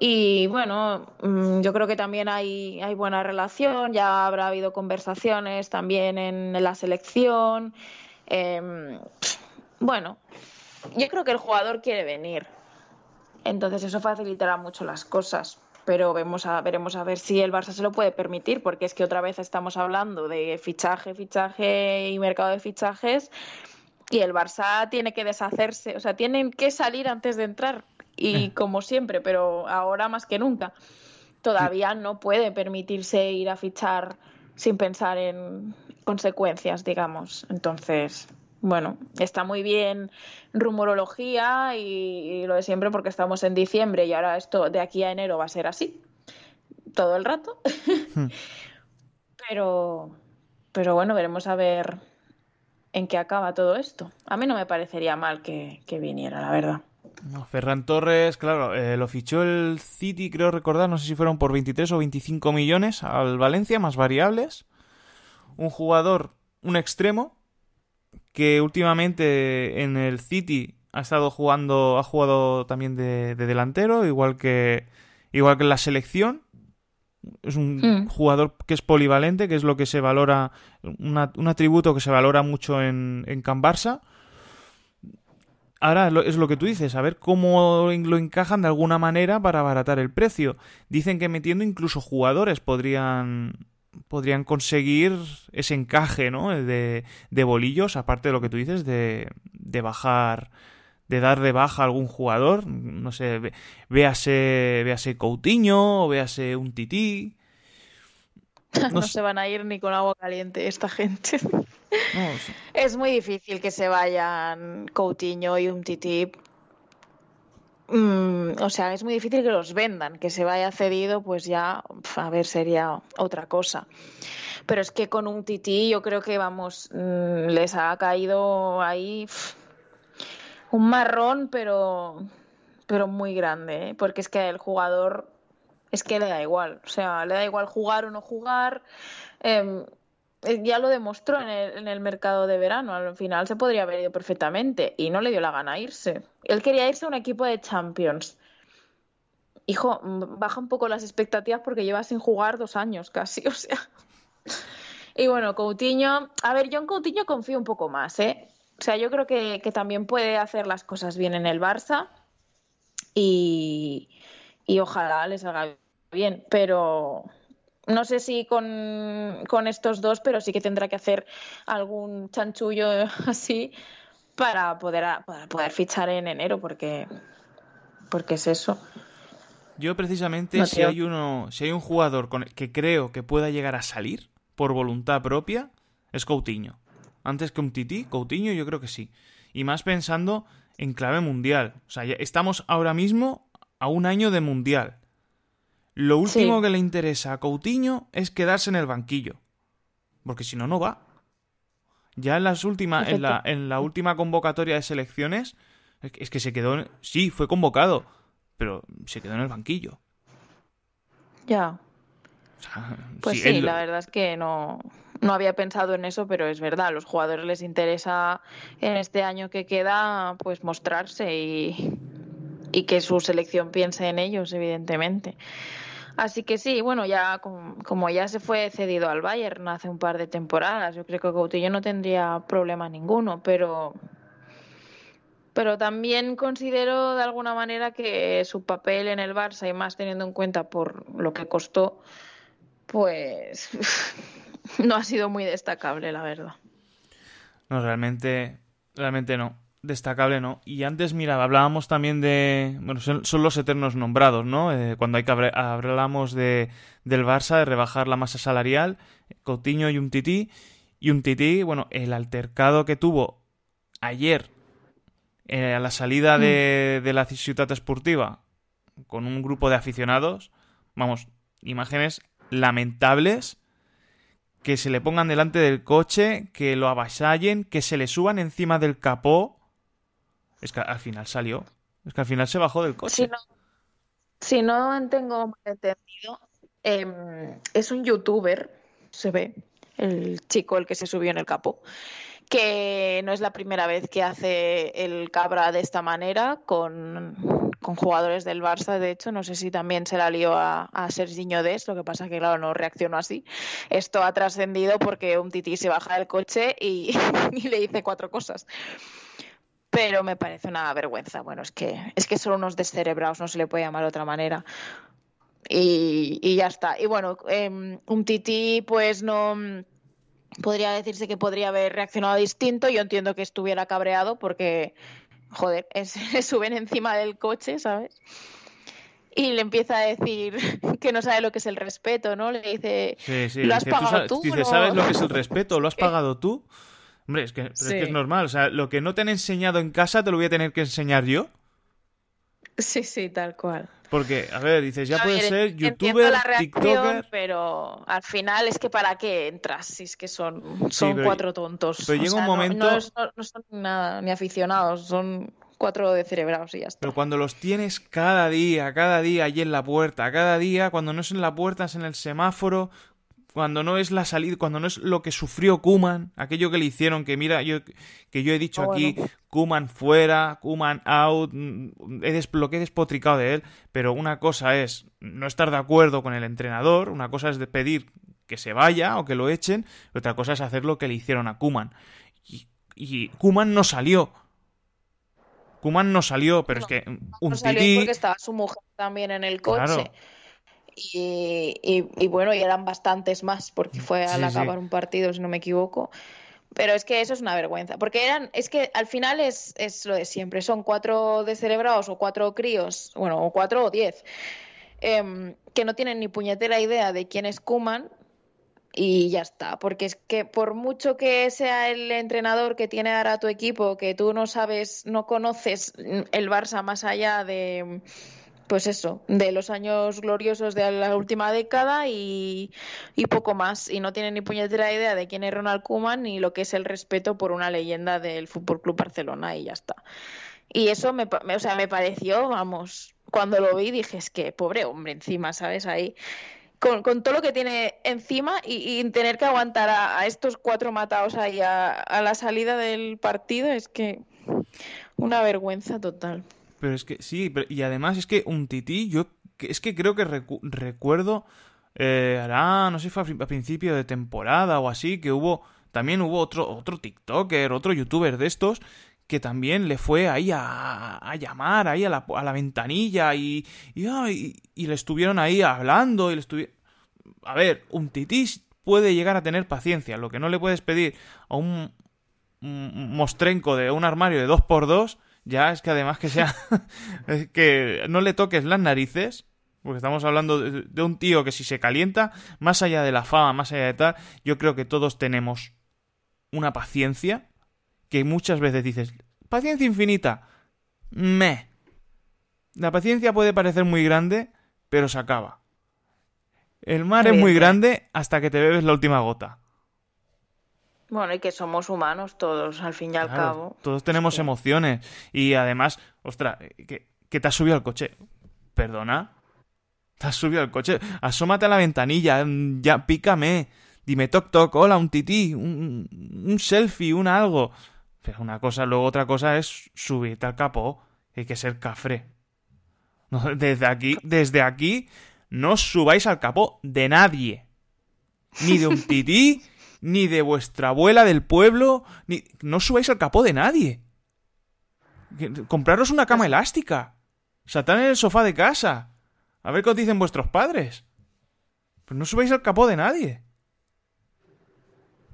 Y bueno, mm, yo creo que también hay, hay buena relación, ya habrá habido conversaciones también en la selección. Em, bueno, yo creo que el jugador quiere venir, entonces eso facilitará mucho las cosas. Pero vemos a, veremos a ver si el Barça se lo puede permitir, porque es que otra vez estamos hablando de fichaje, fichaje y mercado de fichajes, y el Barça tiene que deshacerse, o sea, tienen que salir antes de entrar, y eh. como siempre, pero ahora más que nunca, todavía no puede permitirse ir a fichar sin pensar en consecuencias, digamos. Entonces, bueno, está muy bien rumorología y, lo de siempre porque estamos en diciembre y ahora esto de aquí a enero va a ser así todo el rato. Hmm. pero, pero bueno, veremos a ver en qué acaba todo esto. A mí no me parecería mal que viniera, la verdad. Ferran Torres, claro, eh, lo fichó el City, creo recordar, no sé si fueron por 23 o 25 millones al Valencia, más variables. Un jugador, un extremo, que últimamente en el City ha estado jugando, ha jugado también de, delantero, igual que, igual que en la selección. Es un mm. jugador que es polivalente, que es lo que se valora, un atributo que se valora mucho en, en Can Barça Ahora es lo que tú dices, a ver cómo lo encajan de alguna manera para abaratar el precio. Dicen que metiendo incluso jugadores podrían podrían conseguir ese encaje, ¿no? De, bolillos, aparte de lo que tú dices, de, bajar, de dar de baja a algún jugador, no sé, véase, véase Coutinho, o véase un tití. no se van a ir ni con agua caliente esta gente. Es muy difícil que se vayan Coutinho y un tití, mm, o sea, es muy difícil que los vendan, que se vaya cedido, pues ya, a ver, sería otra cosa. Pero es que con un tití yo creo que, vamos, mm, les ha caído ahí un marrón, pero, pero muy grande, ¿eh? porque es que el jugador es que le da igual, o sea, le da igual jugar o no jugar. Em, eh, ya lo demostró en el, mercado de verano. Al final se podría haber ido perfectamente y no le dio la gana irse. Él quería irse a un equipo de Champions. Hijo, baja un poco las expectativas porque lleva sin jugar dos años casi, o sea. Y bueno, Coutinho, a ver, yo en Coutinho confío un poco más, ¿eh? O sea, yo creo que, también puede hacer las cosas bien en el Barça y, ojalá les haga bien, pero no sé si con, estos dos, pero sí que tendrá que hacer algún chanchullo así para poder, poder fichar en enero, porque, porque es eso. Yo precisamente, si hay uno, si hay un jugador con que creo que pueda llegar a salir por voluntad propia, es Coutinho. Antes que un tití, Coutinho yo creo que sí. Y más pensando en clave mundial. O sea, estamos ahora mismo a un año de mundial. Lo último que le interesa a Coutinho es quedarse en el banquillo. Porque si no, no va. Ya en las últimas, en la, última convocatoria de selecciones, es que se quedó. Sí, fue convocado, pero se quedó en el banquillo. Ya. pues sí, la verdad es que no, no había pensado en eso, pero es verdad, a los jugadores les interesa en este año que queda pues mostrarse y, y que su selección piense en ellos, evidentemente. Así que sí, bueno, ya como, ya se fue cedido al Bayern hace un par de temporadas, yo creo que Coutinho no tendría problema ninguno, pero pero también considero de alguna manera que su papel en el Barça y más teniendo en cuenta por lo que costó, pues no ha sido muy destacable, la verdad. No, realmente, realmente no destacable, ¿no? Y antes, mira, hablábamos también de. Bueno, son, los eternos nombrados, ¿no? Eh, cuando hay que hablamos de, del Barça, de rebajar la masa salarial, Cotiño y un tití. Y un tití, bueno, el altercado que tuvo ayer eh, a la salida de, mm. de la ciudad esportiva con un grupo de aficionados, vamos, imágenes lamentables que se le pongan delante del coche, que lo avasallen, que se le suban encima del capó. Es que al final salió. Es que al final se bajó del coche. Si no, si tengo entendido, em, es un youtuber, se ve, el chico el que se subió en el capo, que no es la primera vez que hace el cabra de esta manera con, jugadores del Barça. De hecho, no sé si también se la lió a, a Serginho Des, lo que pasa que, claro, no reaccionó así. Esto ha trascendido porque un tití se baja del coche y le dice cuatro cosas pero me parece una vergüenza. Bueno, es que, es que son unos descerebrados, no se le puede llamar de otra manera. Y, ya está. Y bueno, em, un tití, pues no mm, podría decirse que podría haber reaccionado distinto. Yo entiendo que estuviera cabreado porque, joder, es, suben encima del coche, ¿sabes? Y le empieza a decir que no sabe lo que es el respeto, ¿no? Le dice, tú? ¿sabes lo que es el respeto? ¿Lo has pagado tú? Hombre, es que, es normal. O sea, lo que no te han enseñado en casa te lo voy a tener que enseñar yo. Sí, sí, tal cual. Porque, a ver, dices, ya puede ser youtuber, Pero al final es que para qué entras si es que son, son cuatro tontos. Pero llega un momento... No, son nada, ni aficionados, son cuatro de cerebrados y ya está. Pero cuando los tienes cada día, cada día allí en la puerta, cada día, cuando no es en la puerta, es en el semáforo, cuando no es la salida, cuando no es lo que sufrió Kuman, aquello que le hicieron, que mira, yo, que yo he dicho ah, aquí, Kuman fuera, Kuman out, mm, he lo que he despotricado de él, pero una cosa es no estar de acuerdo con el entrenador, una cosa es pedir que se vaya o que lo echen, otra cosa es hacer lo que le hicieron a Kuman. Y, Kuman no salió. Kuman no salió, pero es que un no salió porque estaba su mujer también en el coche. Y, bueno, y eran bastantes más, porque fue al acabar un partido, si no me equivoco. Pero es que eso es una vergüenza, porque eran, es que al final es, es lo de siempre, son cuatro descerebrados o cuatro críos, bueno, o cuatro o diez, em, que no tienen ni puñetera idea de quién es Kuman y ya está, porque es que por mucho que sea el entrenador que tiene ahora tu equipo, que tú no sabes, no conoces el Barça más allá de pues eso, de los años gloriosos de la última década y, poco más. Y no tiene ni puñetera idea de quién es Ronald Kuman ni lo que es el respeto por una leyenda del Fútbol Club Barcelona y ya está. Y eso me, o sea, me pareció, vamos, cuando lo vi dije, es que pobre hombre, encima, ¿sabes? Ahí. Con, todo lo que tiene encima y, tener que aguantar a, estos cuatro matados ahí a la salida del partido es que una vergüenza total. Pero es que sí, y además es que un tití, yo es que creo que recuerdo, eh, no sé, fue a, principio de temporada o así, que hubo, también hubo otro, otro TikToker, otro youtuber de estos, que también le fue ahí a, llamar, ahí a la, ventanilla y, y, y, le estuvieron ahí hablando y le estuvieron... A ver, un tití puede llegar a tener paciencia, lo que no le puedes pedir a un, un mostrenco de un armario de 2x2 ya es que además que sea. es que no le toques las narices. Porque estamos hablando de, un tío que si se calienta, más allá de la fama, más allá de tal, yo creo que todos tenemos una paciencia que muchas veces dices, paciencia infinita, me. La paciencia puede parecer muy grande, pero se acaba. El mar es muy grande hasta que te bebes la última gota. Bueno, y que somos humanos todos, al fin y al cabo. Todos tenemos emociones. Y además, ostra, ¿qué te has subido al coche. ¿Perdona? ¿Te has subido al coche? Asómate a la ventanilla, mm, ya pícame. Dime toc toc, hola, un tití, un, un selfie, un algo. Pero una cosa, luego otra cosa es subirte al capó. Hay que ser cafre. desde aquí, desde aquí, no subáis al capó de nadie. Ni de un tití, ni de vuestra abuela del pueblo, ni... No subáis al capó de nadie. Compraros una cama elástica. Satán en el sofá de casa. A ver qué os dicen vuestros padres. Pues no subáis al capó de nadie.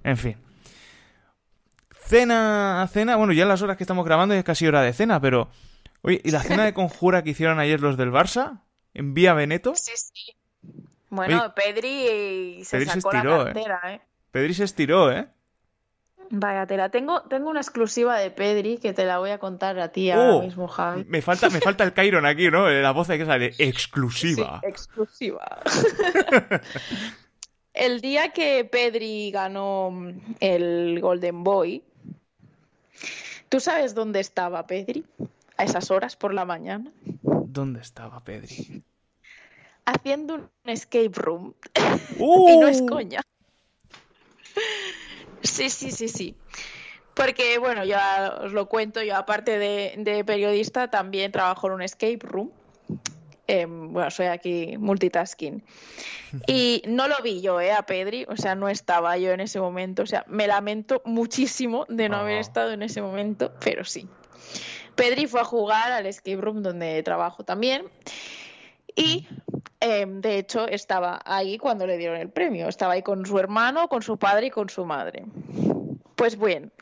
En fin. Cena, cena. Bueno, ya las horas que estamos grabando es casi hora de cena, pero. Oye, ¿y la cena de conjura que hicieron ayer los del Barça? ¿En Vía Veneto? Sí, sí. Bueno, Pedri se sacó estiró, la ¿eh? ¿eh? Pedri se estiró, ¿eh? Vaya, te la tengo, tengo una exclusiva de Pedri que te la voy a contar a ti oh, mismo, Me falta, me falta el Cairon aquí, ¿no? La voz de que sale exclusiva. exclusiva. el día que Pedri ganó mm, el Golden Boy, ¿tú sabes dónde estaba Pedri? A esas horas por la mañana. ¿Dónde estaba Pedri? Haciendo un escape room. ¡Uh! y no es coña. Sí, sí, sí, sí. Porque, bueno, ya os lo cuento, yo aparte de, periodista también trabajo en un escape room. Em, bueno, soy aquí multitasking. Y no lo vi yo, ¿eh? A Pedri, o sea, no estaba yo en ese momento. O sea, me lamento muchísimo de no haber oh. estado en ese momento, pero sí. Pedri fue a jugar al escape room donde trabajo también. Y Em, de hecho, estaba ahí cuando le dieron el premio. Estaba ahí con su hermano, con su padre y con su madre. Pues bien,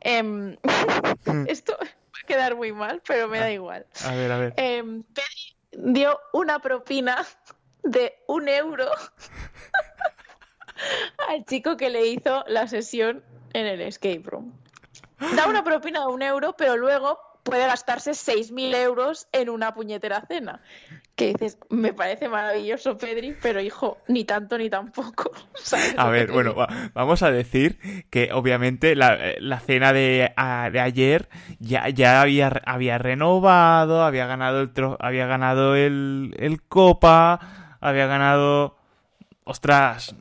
em, hmm. esto va a quedar muy mal, pero me da ah, igual. A ver, a ver. Eh, dio una propina de un euro al chico que le hizo la sesión en el escape room. Da una propina de un euro, pero luego puede gastarse 6.000 euros en una puñetera cena que dices, me parece maravilloso Pedri, pero hijo, ni tanto ni tampoco. A ver, bueno, vamos a decir que obviamente la, cena de, ayer ya, ya había, había renovado, había ganado el había ganado el, el copa, había ganado... Ostras,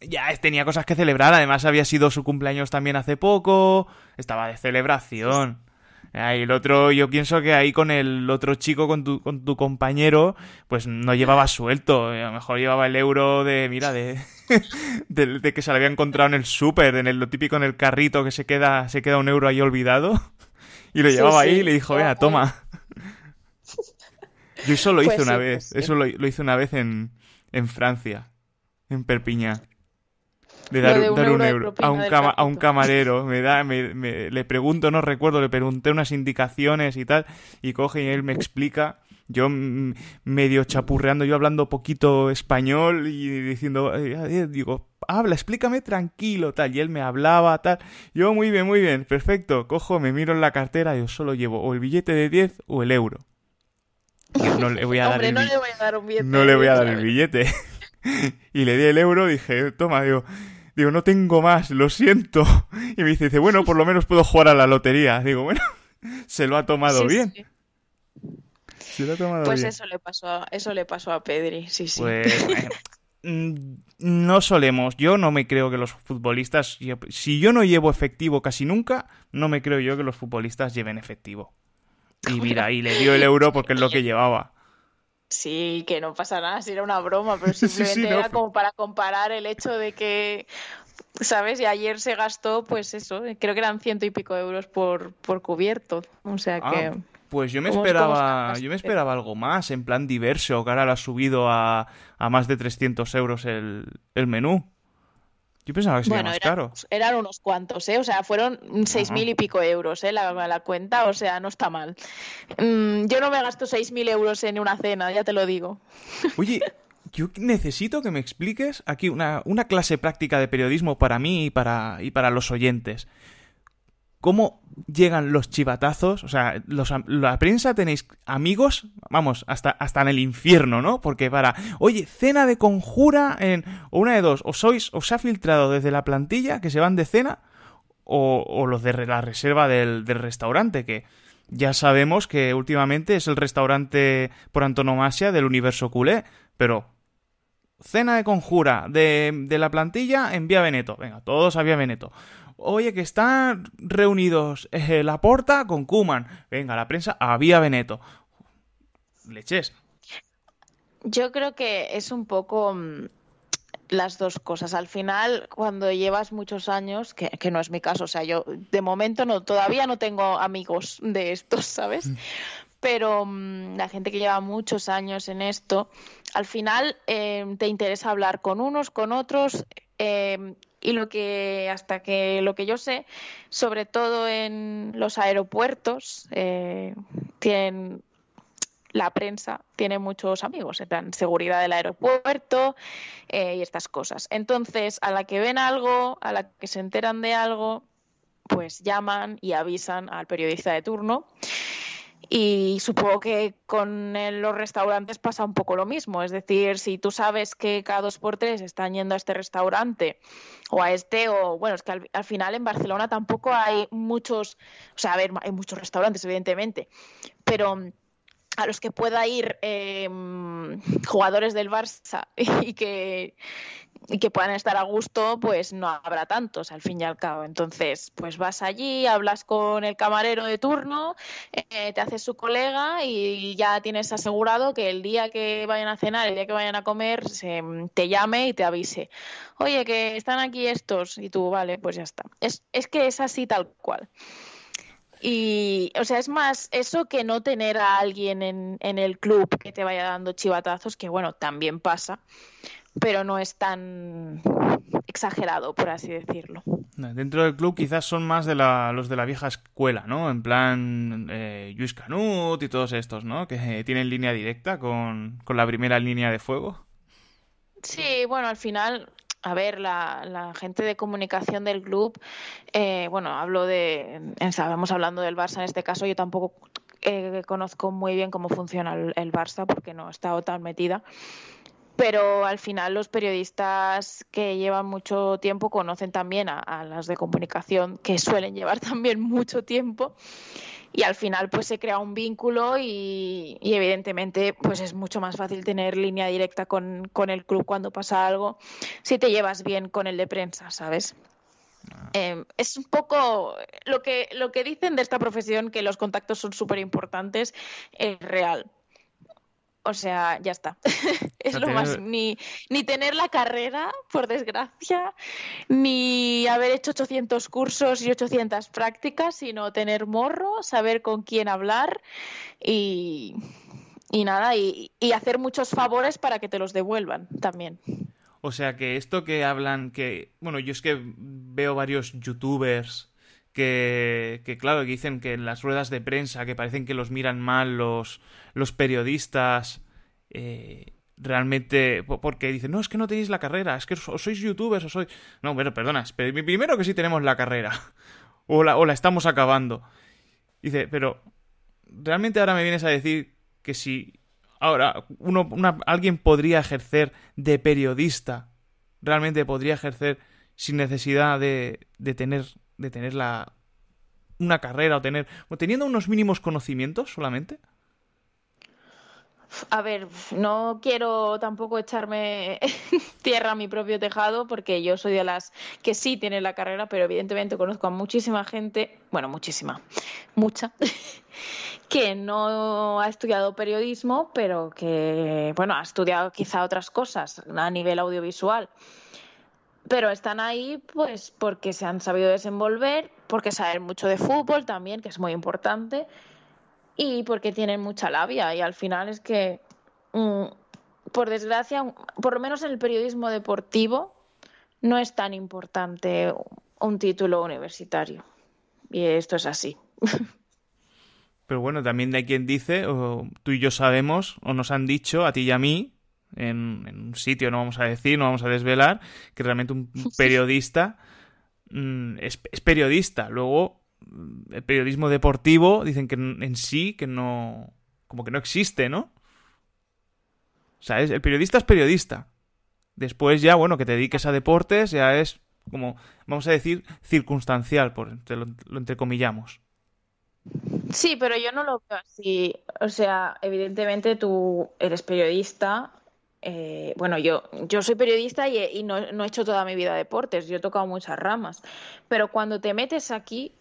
ya tenía cosas que celebrar, además había sido su cumpleaños también hace poco, estaba de celebración el otro, yo pienso que ahí con el otro chico, con tu, con tu compañero, pues no llevaba suelto. A lo mejor llevaba el euro de, mira, de, de, que se lo había encontrado en el súper, en lo típico en el carrito que se queda, se queda un euro ahí olvidado. Y lo llevaba ahí y le dijo, vea, toma. Yo eso lo pues hice una vez. Pues eso lo, hice una vez en, en Francia, en Perpiña de dar, un, euro, a, un a, un camarero. Me da, me, le pregunto, no recuerdo, le pregunté unas indicaciones y tal, y coge y él me explica. Yo medio chapurreando, yo hablando poquito español y diciendo, digo, habla, explícame tranquilo, tal. Y él me hablaba, tal. Yo, muy bien, muy bien, perfecto. Cojo, me miro en la cartera, yo solo llevo o el billete de 10 o el euro. no le voy a dar no le voy a dar billete. No le voy a dar el billete. y le di el euro, dije, toma, digo, Digo, no tengo más, lo siento. Y me dice, bueno, por lo menos puedo jugar a la lotería. Digo, bueno, se lo ha tomado bien. Se lo ha tomado pues eso le pasó a, eso le pasó a Pedri, sí, sí. Pues, mm, no solemos, yo no me creo que los futbolistas, si yo no llevo efectivo casi nunca, no me creo yo que los futbolistas lleven efectivo. Y mira, y le dio el euro porque es lo que llevaba. Sí, que no pasa nada, si era una broma, pero simplemente era como para comparar el hecho de que, ¿sabes? Y ayer se gastó, pues eso, creo que eran ciento y pico euros por, cubierto. O sea ah, que... pues yo me esperaba yo me esperaba algo más, en plan diverso, que ahora lo ha subido a, más de 300 euros el, el menú. Yo pensaba que sería más eran, caro. Eran unos cuantos, ¿eh? O sea, fueron seis mil y pico euros, ¿eh? La, cuenta, o sea, no está mal. Mm, yo no me gasto seis mil euros en una cena, ya te lo digo. Oye, yo necesito que me expliques aquí una, una clase práctica de periodismo para mí y para, y para los oyentes cómo llegan los chivatazos, o sea, la prensa tenéis amigos, vamos, hasta, hasta en el infierno, ¿no? Porque para, oye, cena de conjura en una de dos, o sois, os ha filtrado desde la plantilla que se van de cena, o, los de la reserva del, restaurante, que ya sabemos que últimamente es el restaurante por antonomasia del universo culé, pero... Cena de conjura de, de la plantilla en Vía Veneto. Venga, todos a Vía Veneto. Oye, que están reunidos eh, La porta con Kuman. Venga, la prensa había Veneto. Leches. Yo creo que es un poco mm, las dos cosas. Al final, cuando llevas muchos años, que, no es mi caso, o sea, yo de momento no, todavía no tengo amigos de estos, ¿sabes? Mm. Pero mm, la gente que lleva muchos años en esto, al final eh, te interesa hablar con unos, con otros, eh, y lo que hasta que lo que yo sé, sobre todo en los aeropuertos, eh, la prensa tiene muchos amigos en seguridad del aeropuerto eh, y estas cosas. Entonces, a la que ven algo, a la que se enteran de algo, pues llaman y avisan al periodista de turno y supongo que con los restaurantes pasa un poco lo mismo. Es decir, si tú sabes que cada dos por tres están yendo a este restaurante o a este, o bueno, es que al, final en Barcelona tampoco hay muchos, o sea, a ver, hay muchos restaurantes, evidentemente, pero mm, a los que pueda ir eh, mm, jugadores del Barça y que, y que puedan estar a gusto, pues no habrá tantos al fin y al cabo. Entonces, pues vas allí, hablas con el camarero de turno, eh, te haces su colega y ya tienes asegurado que el día que vayan a cenar, el día que vayan a comer, se, te llame y te avise. Oye, que están aquí estos y tú, vale, pues ya está. Es, que es así tal cual. Y, o sea, es más eso que no tener a alguien en, en el club que te vaya dando chivatazos, que bueno, también pasa pero no es tan exagerado, por así decirlo. Dentro del club quizás son más de la, los de la vieja escuela, ¿no? En plan eh, Canut y todos estos, ¿no? Que eh, tienen línea directa con, con la primera línea de fuego. Sí, bueno, al final a ver, la, la, gente de comunicación del club, eh, bueno, hablo de, hablando del Barça en este caso, yo tampoco eh, conozco muy bien cómo funciona el, el Barça porque no he estado tan metida pero al final los periodistas que llevan mucho tiempo conocen también a, las de comunicación que suelen llevar también mucho tiempo y al final pues se crea un vínculo y, evidentemente pues es mucho más fácil tener línea directa con, el club cuando pasa algo si te llevas bien con el de prensa, ¿sabes? Ah. Em, es un poco lo que, lo que dicen de esta profesión, que los contactos son súper importantes, es real o sea, ya está. es lo más. Ni, tener la carrera, por desgracia, ni haber hecho 800 cursos y 800 prácticas, sino tener morro, saber con quién hablar y, nada, y hacer muchos favores para que te los devuelvan también. O sea que esto que hablan, que. Bueno, yo es que veo varios youtubers que, claro, que dicen que en las ruedas de prensa, que parecen que los miran mal los, los periodistas, eh, realmente, porque dicen, no, es que no tenéis la carrera, es que sois youtubers o sois... No, pero perdona, primero que sí tenemos la carrera, o la, estamos acabando. Dice, pero realmente ahora me vienes a decir que si ahora uno, alguien podría ejercer de periodista, realmente podría ejercer sin necesidad de, de tener de tener la, una carrera o tener. O teniendo unos mínimos conocimientos solamente? A ver, no quiero tampoco echarme tierra a mi propio tejado porque yo soy de las que sí tienen la carrera, pero evidentemente conozco a muchísima gente, bueno, muchísima, mucha, que no ha estudiado periodismo, pero que, bueno, ha estudiado quizá otras cosas a nivel audiovisual pero están ahí pues porque se han sabido desenvolver, porque saben mucho de fútbol también, que es muy importante, y porque tienen mucha labia. Y al final es que, mm, por desgracia, por lo menos en el periodismo deportivo, no es tan importante un título universitario. Y esto es así. Pero bueno, también hay quien dice, o tú y yo sabemos, o nos han dicho, a ti y a mí, en, un sitio, no vamos a decir, no vamos a desvelar, que realmente un periodista mm, es, periodista. Luego, mm, el periodismo deportivo dicen que en, sí, que no, como que no existe, ¿no? O sea, el periodista es periodista. Después ya, bueno, que te dediques a deportes ya es como, vamos a decir, circunstancial, por, lo, lo entrecomillamos. Sí, pero yo no lo veo así. O sea, evidentemente tú eres periodista eh, bueno, yo, soy periodista y, no, he hecho toda mi vida deportes, yo he tocado muchas ramas, pero cuando te metes aquí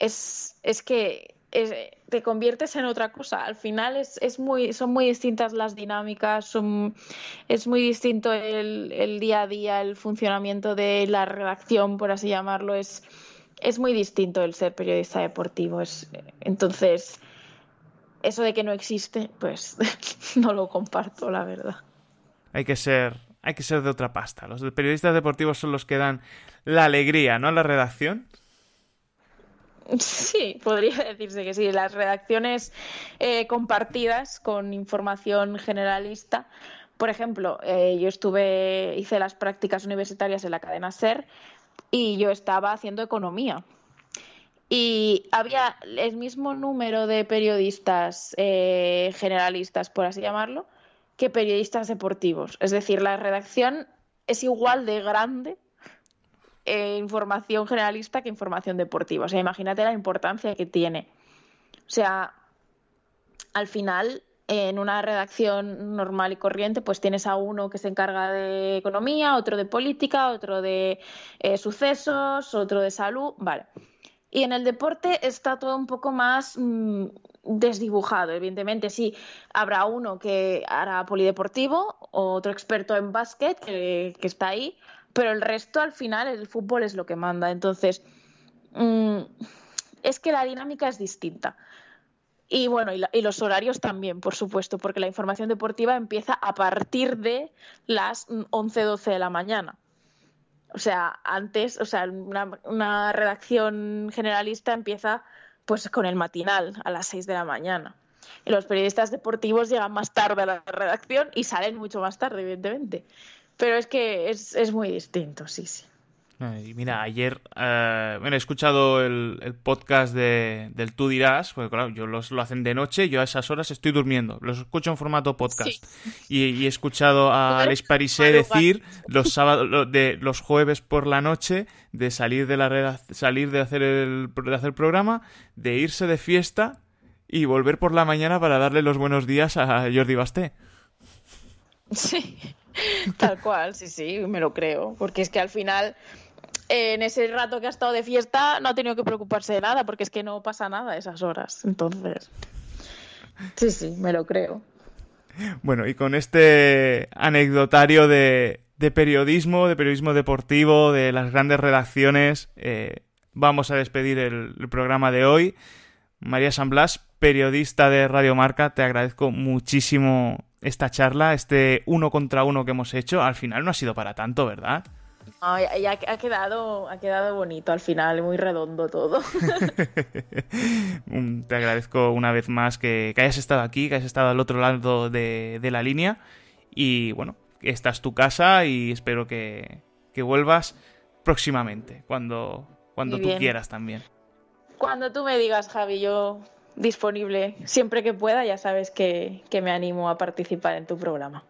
es, que te conviertes en otra cosa. Al final es, muy, son muy distintas las dinámicas, es muy distinto el, día a día, el funcionamiento de la redacción, por así llamarlo, es, muy distinto el ser periodista deportivo. entonces, eso de que no existe, pues no lo comparto, la verdad hay que ser hay que ser de otra pasta. Los periodistas deportivos son los que dan la alegría, ¿no? La redacción. Sí, podría decirse que sí. Las redacciones eh, compartidas con información generalista. Por ejemplo, eh, yo estuve, hice las prácticas universitarias en la cadena SER y yo estaba haciendo economía. Y había el mismo número de periodistas eh, generalistas, por así llamarlo, que periodistas deportivos. Es decir, la redacción es igual de grande eh, información generalista que información deportiva. O sea, imagínate la importancia que tiene. O sea, al final, en una redacción normal y corriente, pues tienes a uno que se encarga de economía, otro de política, otro de eh, sucesos, otro de salud. Vale y en el deporte está todo un poco más mm, desdibujado, evidentemente. Sí, habrá uno que hará polideportivo, otro experto en básquet que, está ahí, pero el resto al final el fútbol es lo que manda. Entonces, mm, es que la dinámica es distinta. Y bueno, y, los horarios también, por supuesto, porque la información deportiva empieza a partir de las 11-12 mm, de la mañana. O sea, antes, o sea, una, redacción generalista empieza pues con el matinal a las seis de la mañana. Y los periodistas deportivos llegan más tarde a la redacción y salen mucho más tarde, evidentemente. Pero es que es, es muy distinto, sí, sí. Mira, ayer eh, he escuchado el, el podcast de, del Tú Dirás, porque claro, yo los lo hacen de noche, yo a esas horas estoy durmiendo, los escucho en formato podcast. Y, he escuchado a Alex Parisé decir los sábados, de, los jueves por la noche, de salir de la salir de hacer el de hacer programa, de irse de fiesta y volver por la mañana para darle los buenos días a Jordi Basté. Sí, tal cual, sí, sí, me lo creo, porque es que al final en ese rato que ha estado de fiesta no ha tenido que preocuparse de nada, porque es que no pasa nada a esas horas. Entonces, sí, sí, me lo creo. Bueno, y con este anecdotario de, periodismo, de periodismo deportivo, de las grandes relaciones, eh, vamos a despedir el, el, programa de hoy. María San Blas, periodista de Radio Marca, te agradezco muchísimo esta charla, este uno contra uno que hemos hecho. Al final no ha sido para tanto, ¿verdad? Ay, ha, ha, quedado, ha quedado bonito al final, muy redondo todo. Te agradezco una vez más que, hayas estado aquí, que hayas estado al otro lado de, la línea. Y bueno, esta es tu casa y espero que, vuelvas próximamente, cuando, cuando tú quieras también. Cuando tú me digas, Javi, yo disponible siempre que pueda, ya sabes que me animo a participar en tu programa.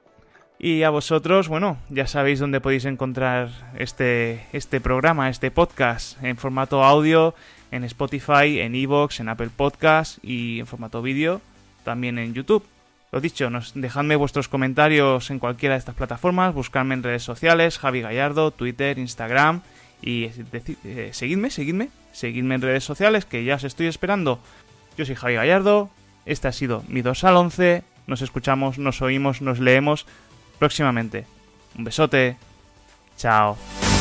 Y a vosotros, bueno, ya sabéis dónde podéis encontrar este, este programa, este podcast, en formato audio, en Spotify, en Evox, en Apple Podcast y en formato vídeo, también en YouTube. Lo dicho, dejadme vuestros comentarios en cualquiera de estas plataformas, buscadme en redes sociales, Javi Gallardo, Twitter, Instagram y eh, seguidme, seguidme, seguidme en redes sociales que ya os estoy esperando. Yo soy Javi Gallardo, este ha sido mi 2 al 11, nos escuchamos, nos oímos, nos leemos próximamente. Un besote. Chao.